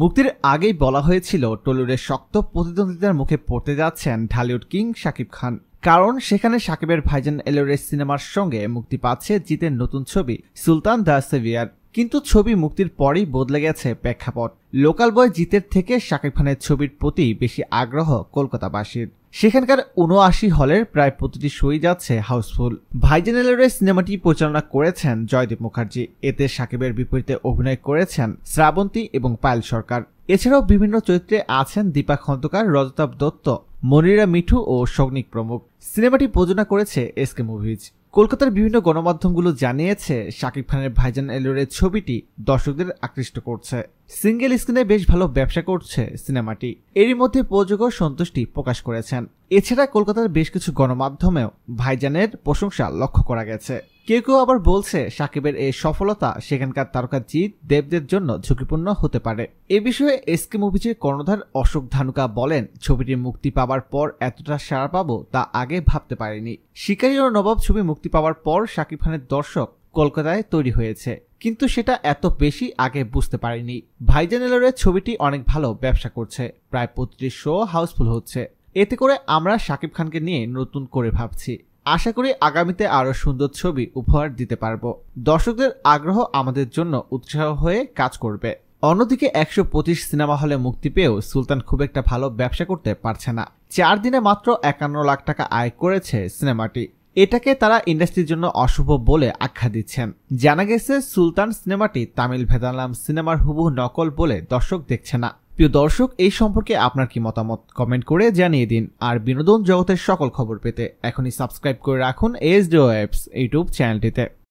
মুক্তির আগেই বলা হয়েছিল টলিউডের শক্ত প্রতিদ্বন্দ্বিতার মুখে পড়তে যাচ্ছেন ঢালিউড কিং শাকিব খান কারণ সেখানে সাকিবের ভাইজান এলোরের সিনেমার সঙ্গে মুক্তি পাচ্ছে জিতের নতুন ছবি সুলতান দ্য সেভিয়ার কিন্তু ছবি মুক্তির পরই বদলে গেছে প্রেক্ষাপট লোকাল বয় জিতের থেকে শাকিব খানের ছবির প্রতি বেশি আগ্রহ কলকাতাবাসীর সেখানকার উনআশি হলের প্রায় প্রতিটি শোই যাচ্ছে হাউসফুল ভাইজানেলের সিনেমাটি পরিচালনা করেছেন জয়দীপ মুখার্জি এতে সাকিবের বিপরীতে অভিনয় করেছেন শ্রাবন্তী এবং পায়েল সরকার এছাড়াও বিভিন্ন চরিত্রে আছেন দীপা খন্দকার রজতাভ দত্ত মনিরা মিঠু ও সগ্নিক প্রমুখ সিনেমাটি প্রযোজনা করেছে এসকে মুভিজ কলকাতার বিভিন্ন গণমাধ্যমগুলো জানিয়েছে শাকিব খানের ভাইজান এলোরের ছবিটি দর্শকদের আকৃষ্ট করছে সিঙ্গেল স্ক্রিনে বেশ ভালো ব্যবসা করছে সিনেমাটি এরই মধ্যে প্রযোজক সন্তুষ্টি প্রকাশ করেছেন এছাড়া কলকাতার বেশ কিছু গণমাধ্যমেও ভাইজানের প্রশংসা লক্ষ্য করা গেছে কেউ কেউ আবার বলছে সাকিবের এই সফলতা সেখানকার তারকা জিৎ দেবদের জন্য ঝুঁকিপূর্ণ হতে পারে এ বিষয়ে এসকে মুভিজের কর্ণধার অশোক ধানুকা বলেন ছবিটি মুক্তি পাওয়ার পর এতটা সাড়া পাবো তা আগে ভাবতে পারিনি শিকারী ও নবাব ছবি মুক্তি পাওয়ার পর শাকিব খানের দর্শক কলকাতায় তৈরি হয়েছে কিন্তু সেটা এত বেশি আগে বুঝতে পারিনি ভাইজান ছবিটি অনেক ভালো ব্যবসা করছে প্রায় প্রতিটি শো হাউসফুল হচ্ছে এতে করে আমরা সাকিব খানকে নিয়ে নতুন করে ভাবছি আশা করি আগামীতে আরও সুন্দর ছবি উপহার দিতে পারব দর্শকদের আগ্রহ আমাদের জন্য উৎসাহ হয়ে কাজ করবে অন্যদিকে একশো পঁচিশ সিনেমা হলে মুক্তি পেয়েও সুলতান খুব একটা ভালো ব্যবসা করতে পারছে না চার দিনে মাত্র একান্ন লাখ টাকা আয় করেছে সিনেমাটি এটাকে তারা ইন্ডাস্ট্রির জন্য অশুভ বলে আখ্যা দিচ্ছেন জানা গেছে সুলতান সিনেমাটি তামিল ভেদালাম সিনেমার হুবু নকল বলে দর্শক দেখছে না প্রিয় দর্শক এই সম্পর্কে আপনার কি মতামত কমেন্ট করে জানিয়ে দিন আর বিনোদন জগতের সকল খবর পেতে এখনই সাবস্ক্রাইব করে রাখুন এস ডিও অ্যাপস ইউটিউব চ্যানেলটিতে